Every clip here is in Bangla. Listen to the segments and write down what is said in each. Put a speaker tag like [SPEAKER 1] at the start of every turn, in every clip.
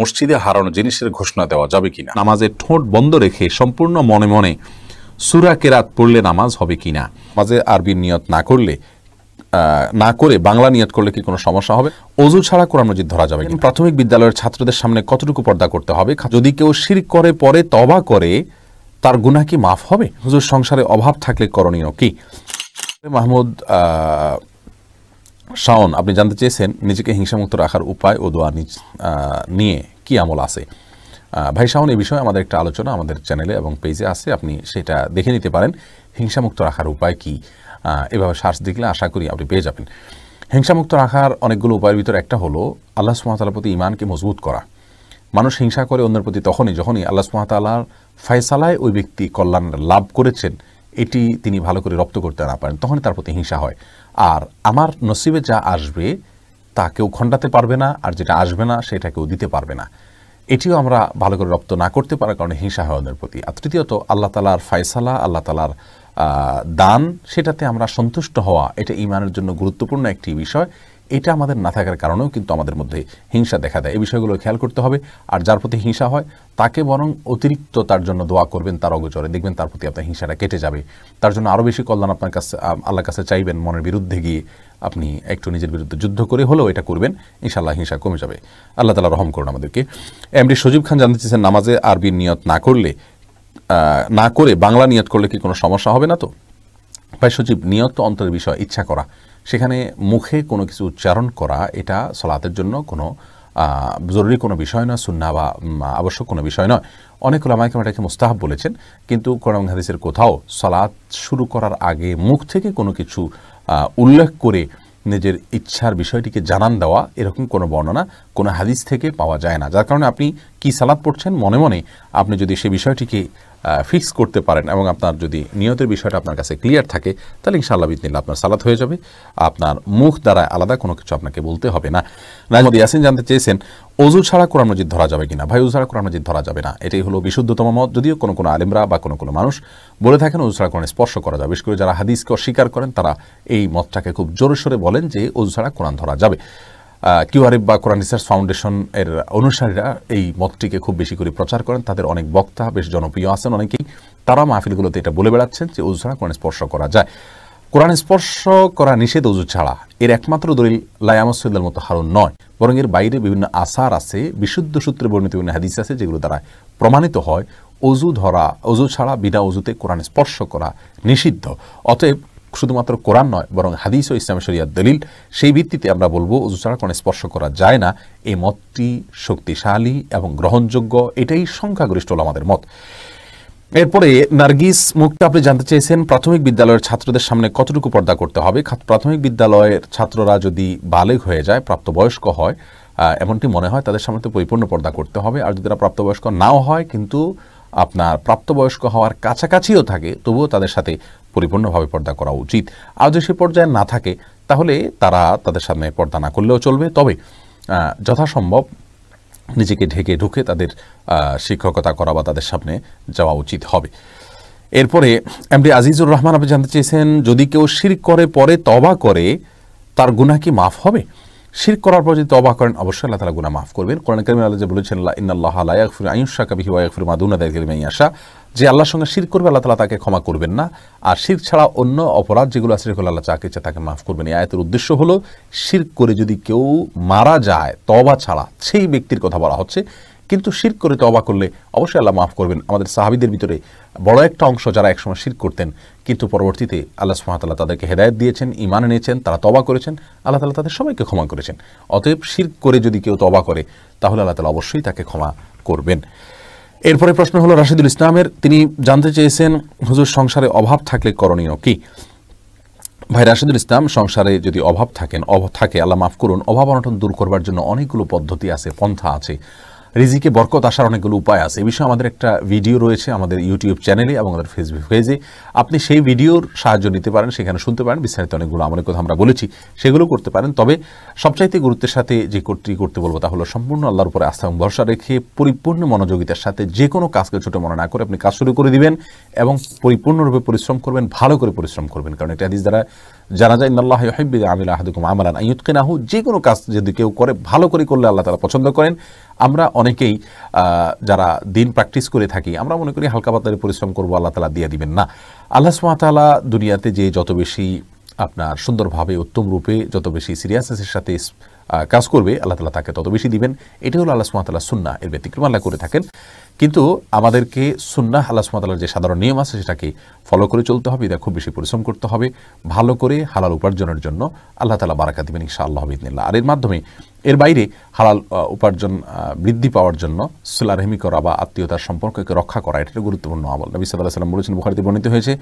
[SPEAKER 1] মসজিদে হারানো জিনিসের ঘোষণা দেওয়া যাবে কিনা নামাজের ঠোঁট বন্ধ রেখে সম্পূর্ণ মনে মনে সুরা কেরাত পড়লে নামাজ হবে কিনা নামাজে আরবির নিয়ত না করলে না করে বাংলা নিয়ত করলে কি কোনো সমস্যা হবে অজু ছাড়া কোরআন মজিদ ধরা যাবে প্রাথমিক বিদ্যালয়ের ছাত্রদের সামনে কতটুকু পর্দা করতে হবে যদি কেউ শির করে পরে তবা করে তার গুণা কি মাফ হবে হুজুর সংসারে অভাব থাকলে করণীয় কি মাহমুদ শাওন আপনি জানতে চেয়েছেন নিজেকে হিংসামুক্ত রাখার উপায় ও দোয়া নিয়ে কি আমল আছে ভাই শাওন এ বিষয়ে আমাদের একটা আলোচনা আমাদের চ্যানেলে এবং পেজে আছে আপনি সেটা দেখে নিতে পারেন হিংসামুক্ত রাখার উপায় কি এভাবে শ্বাস দেখলে আশা করি আপনি পেয়ে যাবেন হিংসামুক্ত রাখার অনেকগুলো উপায়ের ভিতর একটা হলো আল্লাহ সুমাতালার প্রতি ইমানকে মজবুত করা মানুষ হিংসা করে অন্যের প্রতি তখনই যখনই আল্লাহ সুমাতালার ফয়সালায় ওই ব্যক্তি কল্যাণ লাভ করেছেন এটি তিনি ভালো করে রপ্ত করতে না পারেন তখন তার প্রতি হিংসা হয় আর আমার নসিবে যা আসবে তা কেউ খণ্ডাতে পারবে না আর যেটা আসবে না সেটা কেউ দিতে পারবে না এটিও আমরা ভালো করে রপ্ত না করতে পারার কারণে হিংসা হয় ওদের প্রতি আর তৃতীয়ত আল্লাহ তালার ফয়সালা আল্লাহ তালার দান সেটাতে আমরা সন্তুষ্ট হওয়া এটা ইমানের জন্য গুরুত্বপূর্ণ একটি বিষয় এটা আমাদের না থাকার কারণেও কিন্তু আমাদের মধ্যে হিংসা দেখা দেয় এই বিষয়গুলো খেয়াল করতে হবে আর যার প্রতি হিংসা হয় তাকে বরং অতিরিক্ত তার জন্য দোয়া করবেন তার অগোচরে দেখবেন তার প্রতি আপনার হিংসাটা কেটে যাবে তার জন্য আরও বেশি কল্যাণ আপনার কাছে আল্লাহর কাছে চাইবেন মনের বিরুদ্ধে গিয়ে আপনি একটু নিজের বিরুদ্ধে যুদ্ধ করে হলেও এটা করবেন ইনশাল্লাহ হিংসা কমে যাবে আল্লাহ তালা রহম করুন আমাদেরকে এমডি সজীব খান জানতে চেয়েছেন নামাজে আরবি নিয়ত না করলে না করে বাংলা নিয়ত করলে কি কোনো সমস্যা হবে না তো ভাই সজীব নিয়ত অন্তরের বিষয় ইচ্ছা করা সেখানে মুখে কোনো কিছু উচ্চারণ করা এটা সলাতের জন্য কোনো জরুরি কোনো বিষয় নয় সুন্না বা আবশ্যক কোনো বিষয় নয় অনেক ওলামাইকে এটাকে মুস্তাহাব বলেছেন কিন্তু করম হাদিসের কোথাও সলাৎ শুরু করার আগে মুখ থেকে কোনো কিছু উল্লেখ করে নিজের ইচ্ছার বিষয়টিকে জানান দেওয়া এরকম কোনো বর্ণনা কোনো হাদিস থেকে পাওয়া যায় না যার কারণে আপনি কি সালাদ পড়ছেন মনে মনে আপনি যদি সে বিষয়টিকে ফিক্স করতে পারেন এবং আপনার যদি নিয়তের বিষয়টা আপনার কাছে ক্লিয়ার থাকে তাহলে ইনশাআল্লাহ বিদিন আপনার সালাত হয়ে যাবে আপনার মুখ দ্বারা আলাদা কোনো কিছু আপনাকে বলতে হবে না নাজমদ ইয়াসিন জানতে চেয়েছেন অজু ছাড়া কোরআন মজিদ ধরা যাবে কিনা ভাই উজু ছাড়া কোরআন মজিদ ধরা যাবে না এটাই হলো বিশুদ্ধতম মত যদিও কোনো কোনো আলেমরা বা কোনো কোনো মানুষ বলে থাকেন অজু ছাড়া কোরআন স্পর্শ করা যাবে বিশেষ করে যারা হাদিসকে অস্বীকার করেন তারা এই মতটাকে খুব জোরে সোরে বলেন যে অজু ছাড়া কোরআন ধরা যাবে কিউআরএফ বা কোরআন রিসার্চ ফাউন্ডেশন এর অনুসারীরা এই মতটিকে খুব বেশি করে প্রচার করেন তাদের অনেক বক্তা বেশ জনপ্রিয় আছেন অনেকেই তারা মাহফিলগুলোতে এটা বলে বেড়াচ্ছেন যে উজু ছাড়া কোরআন স্পর্শ করা যায় কোরআন স্পর্শ করা নিষেধ উজু ছাড়া এর একমাত্র দলিল লায়ামসুদ্দাল মতো হারুন নয় বরং এর বাইরে বিভিন্ন আসার আছে বিশুদ্ধ সূত্রে বর্ণিত বিভিন্ন হাদিস আছে যেগুলো দ্বারা প্রমাণিত হয় অজু ধরা অজু ছাড়া বিনা অজুতে কোরআন স্পর্শ করা নিষিদ্ধ অতএব শুধুমাত্র কোরআন নয় বরং হাদিস ও ইসলাম শরিয়ার দলিল সেই ভিত্তিতে আমরা বলবো উজু ছাড়া কোনো স্পর্শ করা যায় না এই মতটি শক্তিশালী এবং গ্রহণযোগ্য এটাই সংখ্যাগরিষ্ঠ আমাদের মত এরপরে নার্গিস মুক্তা আপনি জানতে চেয়েছেন প্রাথমিক বিদ্যালয়ের ছাত্রদের সামনে কতটুকু পর্দা করতে হবে প্রাথমিক বিদ্যালয়ের ছাত্ররা যদি বালেগ হয়ে যায় প্রাপ্তবয়স্ক হয় এমনটি মনে হয় তাদের সামনে তো পরিপূর্ণ পর্দা করতে হবে আর যদি তারা প্রাপ্তবয়স্ক নাও হয় কিন্তু আপনার প্রাপ্তবয়স্ক হওয়ার কাছাকাছিও থাকে তবুও তাদের সাথে পরিপূর্ণভাবে পর্দা করা উচিত আর যদি সে পর্যায়ে না থাকে তাহলে তারা তাদের সামনে পর্দা না করলেও চলবে তবে যথাসম্ভব নিজেকে ঢেকে ঢুকে তাদের শিক্ষকতা করা বা তাদের সামনে যাওয়া উচিত হবে এরপরে এমডি আজিজুর রহমান আপনি জানতে চেয়েছেন যদি কেউ শির করে পরে তবা করে তার গুণা কি মাফ হবে শির করার পর যদি তবা করেন অবশ্যই আল্লাহ তালা গুনা মাফ করবেন কোরআন করিম আল্লাহ যে বলেছেন আল্লাহ আলাইফুর আয়ুষা কাবি ওয়াইফুর মাদুনা যে আল্লাহর সঙ্গে শির করবে আল্লাহ তালা তাকে ক্ষমা করবেন না আর শির ছাড়া অন্য অপরাধ যেগুলো আছে সেগুলো আল্লাহ চাকরি তাকে মাফ করবেন এই আয়তের উদ্দেশ্য হলো শির করে যদি কেউ মারা যায় তবা ছাড়া সেই ব্যক্তির কথা বলা হচ্ছে কিন্তু শির করে তবা করলে অবশ্যই আল্লাহ মাফ করবেন আমাদের সাহাবিদের ভিতরে বড় একটা অংশ যারা একসময় শির করতেন কিন্তু পরবর্তীতে আল্লাহ সুহামতাল্লাহ তাদেরকে হেদায়ত দিয়েছেন ইমান এনেছেন তারা তবা করেছেন আল্লাহ তালা তাদের সবাইকে ক্ষমা করেছেন অতএব শির করে যদি কেউ তবা করে তাহলে আল্লাহ তালা অবশ্যই তাকে ক্ষমা করবেন এরপরে প্রশ্ন হলো রাশিদুল ইসলামের তিনি জানতে চেয়েছেন হুজুর সংসারে অভাব থাকলে করণীয় কি ভাই রাশিদুল ইসলাম সংসারে যদি অভাব থাকেন অভাব থাকে আল্লাহ মাফ করুন অভাব অনটন দূর করবার জন্য অনেকগুলো পদ্ধতি আছে পন্থা আছে রিজিকে বরকত আসার অনেকগুলো উপায় আছে এ বিষয়ে আমাদের একটা ভিডিও রয়েছে আমাদের ইউটিউব চ্যানেলে এবং আমাদের ফেসবুক পেজে আপনি সেই ভিডিওর সাহায্য নিতে পারেন সেখানে শুনতে পারেন বিস্তারিত অনেকগুলো আমলের কথা আমরা বলেছি সেগুলো করতে পারেন তবে সবচাইতে গুরুত্বের সাথে যে কর্তৃ করতে বলবো তা হলো সম্পূর্ণ আল্লাহর উপরে আস্থা এবং ভরসা রেখে পরিপূর্ণ মনোযোগিতার সাথে যে কোনো কাজকে ছোটো মনে না করে আপনি কাজ শুরু করে দিবেন এবং পরিপূর্ণরূপে পরিশ্রম করবেন ভালো করে পরিশ্রম করবেন কারণ এটা দ্বারা জানা যায় ইন্দাল্লাহ ইহিবিদ আমিল আহাদুকুম আমালান ইউৎকিনাহু যে কোনো কাজ যদি কেউ করে ভালো করে করলে আল্লাহ তারা পছন্দ করেন আমরা অনেকেই যারা দিন প্র্যাকটিস করে থাকি আমরা মনে করি হালকা পাতারে পরিশ্রম করবো আল্লাহ তালা দিয়ে দিবেন না আল্লাহ সুমাতালা দুনিয়াতে যে যত বেশি আপনার সুন্দরভাবে উত্তম রূপে যত বেশি সিরিয়াসনেসের সাথে কাজ করবে আল্লাহ তালা তাকে তত বেশি দিবেন এটি হলো আল্লাহ সুমাতাল্লাহ সুন্না এর ব্যতিক্রম আল্লাহ করে থাকেন কিন্তু আমাদেরকে সুন্না আল্লাহ সুমাতাল্লার যে সাধারণ নিয়ম আছে সেটাকে ফলো করে চলতে হবে এটা খুব বেশি পরিশ্রম করতে হবে ভালো করে হালাল উপার্জনের জন্য আল্লাহ তালা বারাকা দিবেন ইশা আল্লাহ বিদিনিল্লা আর এর মাধ্যমে এর বাইরে হালাল উপার্জন বৃদ্ধি পাওয়ার জন্য সুলা রহমি করা বা আত্মীয়তার সম্পর্ককে রক্ষা করা এটা গুরুত্বপূর্ণ আমল নবী সাল্লাহ সাল্লাম বলেছেন বুখারিতে বর্ণিত হয়েছে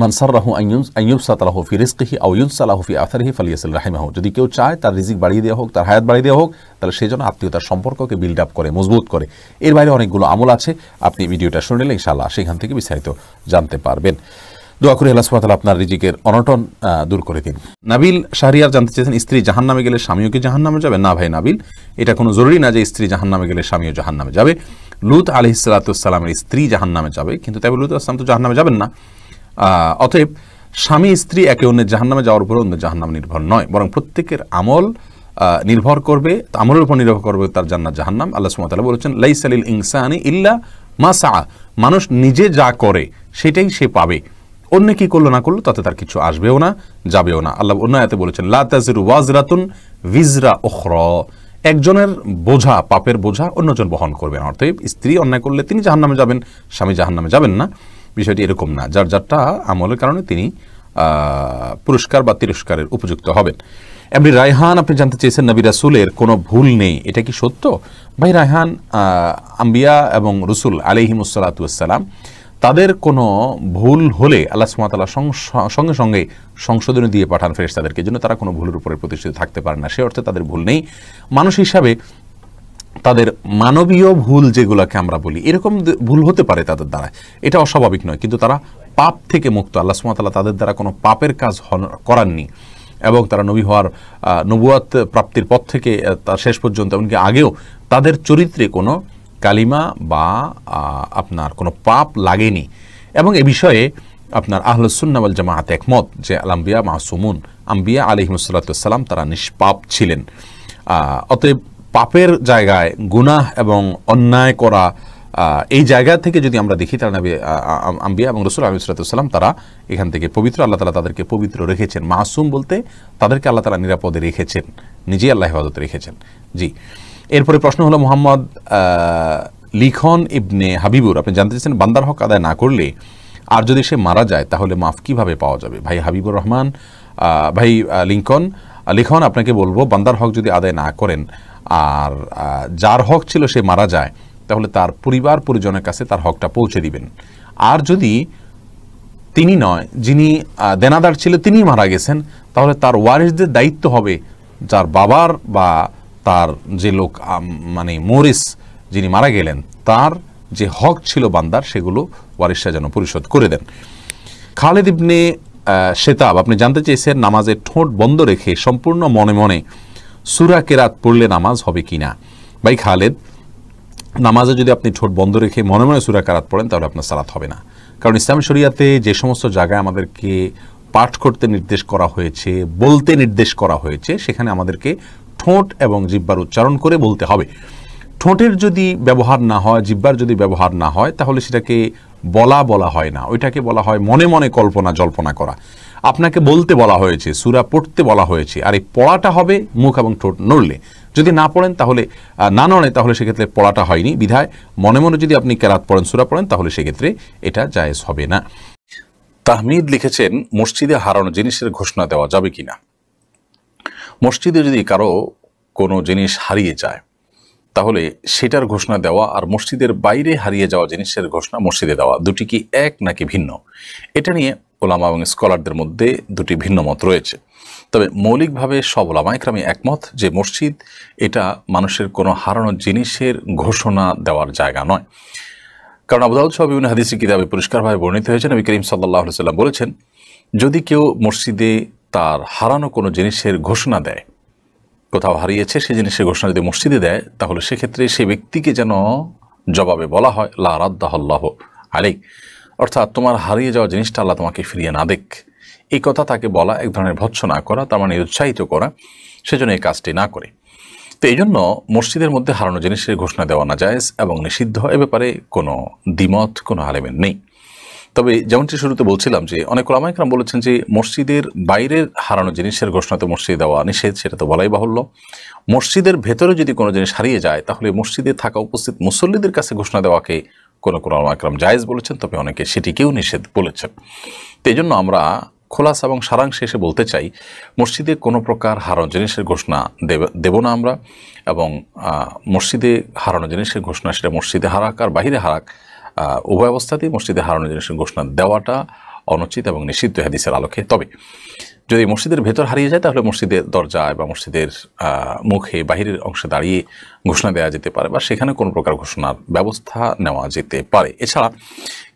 [SPEAKER 1] মান রাহু আইন ইউবসাত আলাহ ফি রিস্কিহি আউ ইউলস আলাহ ফি আথারহি ফালিয়াসুল হোক যদি কেউ চায় তার রিজিক বাড়িয়ে দেওয়া হোক তার হায়াত বাড়িয়ে দেওয়া হোক তাহলে সেই জন্য আত্মীয়তার সম্পর্ককে বিল্ড আপ করে মজবুত করে এর বাইরে অনেকগুলো আমল আছে আপনি ভিডিওটা শুনে নিলে ইনশাল্লাহ সেখান থেকে বিস্তারিত জানতে পারবেন দোয়া করি আল্লাহ সুবাহ আপনার রিজিকের অনটন দূর করে দিন নাবিল শাহরিয়ার জানতে চেয়েছেন স্ত্রী জাহান নামে গেলে স্বামীও কি জাহান নামে যাবে না ভাই নাবিল এটা কোনো জরুরি না যে স্ত্রী জাহান নামে গেলে স্বামীও জাহান নামে যাবে লুত আলহিসাল্লাতুসাল্লামের স্ত্রী জাহান নামে যাবে কিন্তু তাই লুত আসলাম তো জাহান নামে যাবেন না অতএব স্বামী স্ত্রী একে অন্যের জাহান্নামে যাওয়ার উপর অন্য জাহান্নাম নির্ভর নয় বরং প্রত্যেকের আমল নির্ভর করবে আমলের উপর নির্ভর করবে তার জান্নাত জাহান্নাম আল্লাহ সুমতাল্লাহ বলেছেন লাইসালিল ইনসানি ইল্লা মাসা মানুষ নিজে যা করে সেটাই সে পাবে অন্য কি করলো না করলো তাতে তার কিছু আসবেও না যাবেও না আল্লাহ অন্য বলেছেন লাতাজির ওয়াজরাতুন ভিজরা ওখর একজনের বোঝা পাপের বোঝা অন্যজন বহন করবেন অর্থাৎ স্ত্রী অন্যায় করলে তিনি জাহান্নামে যাবেন স্বামী জাহান্নামে যাবেন না বিষয়টি এরকম না যার যারটা আমলের কারণে তিনি পুরস্কার বা তিরস্কারের উপযুক্ত হবেন এমনি রায়হান আপনি জানতে চেয়েছেন নবী রাসুলের কোনো ভুল নেই এটা কি সত্য ভাই রায়হান আম্বিয়া এবং রসুল আলিহিমুসালাতাম তাদের কোনো ভুল হলে আল্লাহ সুমাতালা সঙ্গে সঙ্গে সংশোধনে দিয়ে পাঠান ফেরেস তাদেরকে জন্য তারা কোনো ভুলের উপরে প্রতিষ্ঠিত থাকতে পারে না সে অর্থে তাদের ভুল নেই মানুষ হিসাবে তাদের মানবীয় ভুল যেগুলোকে আমরা বলি এরকম ভুল হতে পারে তাদের দ্বারা এটা অস্বাভাবিক নয় কিন্তু তারা পাপ থেকে মুক্ত আল্লাহ সুমাতাল্লাহ তাদের দ্বারা কোনো পাপের কাজ করাননি এবং তারা নবী হওয়ার নবুয়াত প্রাপ্তির পর থেকে তার শেষ পর্যন্ত এমনকি আগেও তাদের চরিত্রে কোনো কালিমা বা আপনার কোনো পাপ লাগেনি এবং এ বিষয়ে আপনার জামা জামাহাত একমত যে আলাম্বিয়া মাহসুমুন আম্বিয়া আলিহিমসাল্লাম তারা নিষ্পাপ ছিলেন অতএব পাপের জায়গায় গুনাহ এবং অন্যায় করা এই জায়গা থেকে যদি আমরা দেখি তারা নবী আম্বিয়া এবং রসুল আলম ইসরাতাম তারা এখান থেকে পবিত্র আল্লাহ তালা তাদেরকে পবিত্র রেখেছেন মাসুম বলতে তাদেরকে আল্লাহ তালা নিরাপদে রেখেছেন নিজেই আল্লাহ হেফাজতে রেখেছেন জি এরপরে প্রশ্ন হলো মোহাম্মদ লিখন ইবনে হাবিবুর আপনি জানতে চাইছেন বান্দার হক আদায় না করলে আর যদি সে মারা যায় তাহলে মাফ কিভাবে পাওয়া যাবে ভাই হাবিবুর রহমান ভাই লিঙ্কন লিখন আপনাকে বলবো বান্দার হক যদি আদায় না করেন আর যার হক ছিল সে মারা যায় তাহলে তার পরিবার পরিজনের কাছে তার হকটা পৌঁছে দিবেন আর যদি তিনি নয় যিনি দেনাদার ছিল তিনি মারা গেছেন তাহলে তার ওয়ারিসদের দায়িত্ব হবে যার বাবার বা তার যে লোক মানে মরিস যিনি মারা গেলেন তার যে হক ছিল বান্দার সেগুলো ওয়ারিসরা যেন পরিশোধ করে দেন খালেদ ইবনে শেতাব আপনি জানতে চেয়েছেন নামাজের ঠোঁট বন্ধ রেখে সম্পূর্ণ মনে মনে সুরা কেরাত পড়লে নামাজ হবে কি না ভাই খালেদ নামাজে যদি আপনি ঠোঁট বন্ধ রেখে মনে মনে সুরা কেরাত পড়েন তাহলে আপনার সালাত হবে না কারণ ইসলাম শরিয়াতে যে সমস্ত জায়গায় আমাদেরকে পাঠ করতে নির্দেশ করা হয়েছে বলতে নির্দেশ করা হয়েছে সেখানে আমাদেরকে ঠোঁট এবং জিব্বার উচ্চারণ করে বলতে হবে ঠোঁটের যদি ব্যবহার না হয় জিব্বার যদি ব্যবহার না হয় তাহলে সেটাকে বলা বলা হয় না ওইটাকে বলা হয় মনে মনে কল্পনা জল্পনা করা আপনাকে বলতে বলা হয়েছে সুরা পড়তে বলা হয়েছে আর এই পড়াটা হবে মুখ এবং ঠোঁট নড়লে যদি না পড়েন তাহলে না নড়ে তাহলে সেক্ষেত্রে পড়াটা হয়নি বিধায় মনে মনে যদি আপনি কেরাত পড়েন সুরা পড়েন তাহলে সেক্ষেত্রে এটা জায়েজ হবে না তাহমিদ লিখেছেন মসজিদে হারানো জিনিসের ঘোষণা দেওয়া যাবে কি না মসজিদে যদি কারো কোনো জিনিস হারিয়ে যায় তাহলে সেটার ঘোষণা দেওয়া আর মসজিদের বাইরে হারিয়ে যাওয়া জিনিসের ঘোষণা মসজিদে দেওয়া দুটি কি এক নাকি ভিন্ন এটা নিয়ে ওলামা এবং স্কলারদের মধ্যে দুটি ভিন্ন মত রয়েছে তবে মৌলিকভাবে সব ওলামাইকরামে একমত যে মসজিদ এটা মানুষের কোনো হারানো জিনিসের ঘোষণা দেওয়ার জায়গা নয় কারণ আবুদাউদ সহ বিভিন্ন হাদিসি কিতাবে পরিষ্কারভাবে বর্ণিত হয়েছে নবী করিম সাল্লাহ সাল্লাম বলেছেন যদি কেউ মসজিদে তার হারানো কোনো জিনিসের ঘোষণা দেয় কোথাও হারিয়েছে সে জিনিসের ঘোষণা যদি মসজিদে দেয় তাহলে সেক্ষেত্রে সে ব্যক্তিকে যেন জবাবে বলা হয় লা রাদ্দাহল্লাহ আলিক অর্থাৎ তোমার হারিয়ে যাওয়া জিনিসটা আল্লাহ তোমাকে ফিরিয়ে না দেখ এই কথা তাকে বলা এক ধরনের ভৎসনা করা তার মানে উৎসাহিত করা সেজন্য এই কাজটি না করে তো এই জন্য মসজিদের মধ্যে হারানো জিনিসের ঘোষণা দেওয়া না যায় এবং নিষিদ্ধ এ ব্যাপারে কোনো দ্বিমত কোনো আলেমের নেই তবে যেমনটি শুরুতে বলছিলাম যে অনেক রামায়িকরাম বলেছেন যে মসজিদের বাইরের হারানো জিনিসের ঘোষণাতে মসজিদে দেওয়া নিষেধ সেটা তো বলাই বাহুল্য মসজিদের ভেতরে যদি কোনো জিনিস হারিয়ে যায় তাহলে মসজিদে থাকা উপস্থিত মুসল্লিদের কাছে ঘোষণা দেওয়াকে কোনো কোনো রামায়িকরাম জায়েজ বলেছেন তবে অনেকে সেটিকেও নিষেধ বলেছেন তো এই জন্য আমরা খোলাস এবং সারাংশে এসে বলতে চাই মসজিদে কোনো প্রকার হারানো জিনিসের ঘোষণা দেব না আমরা এবং মসজিদে হারানো জিনিসের ঘোষণা সেটা মসজিদে হারাক আর বাহিরে হারাক উভয় অবস্থাতেই মসজিদে হারানোর জিনিস ঘোষণা দেওয়াটা অনুচিত এবং নিষিদ্ধ হাদিসের আলোকে তবে যদি মসজিদের ভেতর হারিয়ে যায় তাহলে মসজিদের দরজা বা মসজিদের মুখে বাহিরের অংশে দাঁড়িয়ে ঘোষণা দেওয়া যেতে পারে বা সেখানে কোনো প্রকার ঘোষণার ব্যবস্থা নেওয়া যেতে পারে এছাড়া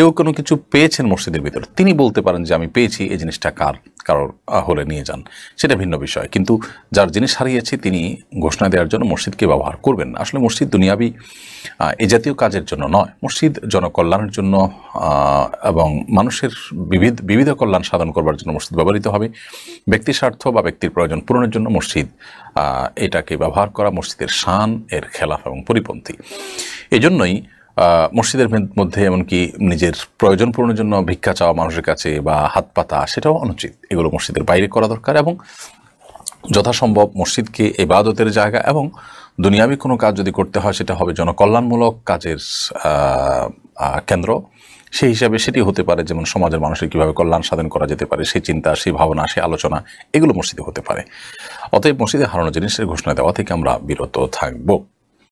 [SPEAKER 1] কেউ কোনো কিছু পেয়েছেন মসজিদের ভিতরে তিনি বলতে পারেন যে আমি পেয়েছি এই জিনিসটা কার কারোর হলে নিয়ে যান সেটা ভিন্ন বিষয় কিন্তু যার জিনিস হারিয়েছে তিনি ঘোষণা দেওয়ার জন্য মসজিদকে ব্যবহার করবেন আসলে মসজিদ দুনিয়াবি এ জাতীয় কাজের জন্য নয় মসজিদ জনকল্যাণের জন্য এবং মানুষের বিবিধ বিবিধ কল্যাণ সাধন করবার জন্য মসজিদ ব্যবহৃত হবে ব্যক্তি স্বার্থ বা ব্যক্তির প্রয়োজন পূরণের জন্য মসজিদ এটাকে ব্যবহার করা মসজিদের শান এর খেলাফ এবং পরিপন্থী এজন্যই মসজিদের মধ্যে এমনকি নিজের প্রয়োজন পূরণের জন্য ভিক্ষা চাওয়া মানুষের কাছে বা হাত পাতা সেটাও অনুচিত এগুলো মসজিদের বাইরে করা দরকার এবং যথাসম্ভব মসজিদকে এবাদতের জায়গা এবং দুনিয়াবি কোনো কাজ যদি করতে হয় সেটা হবে জনকল্যাণমূলক কাজের কেন্দ্র সেই হিসাবে সেটি হতে পারে যেমন সমাজের মানুষের কীভাবে কল্যাণ সাধন করা যেতে পারে সেই চিন্তা সেই ভাবনা সেই আলোচনা এগুলো মসজিদে হতে পারে অতএব মসজিদে হারানো জিনিসের ঘোষণা দেওয়া থেকে আমরা বিরত থাকবো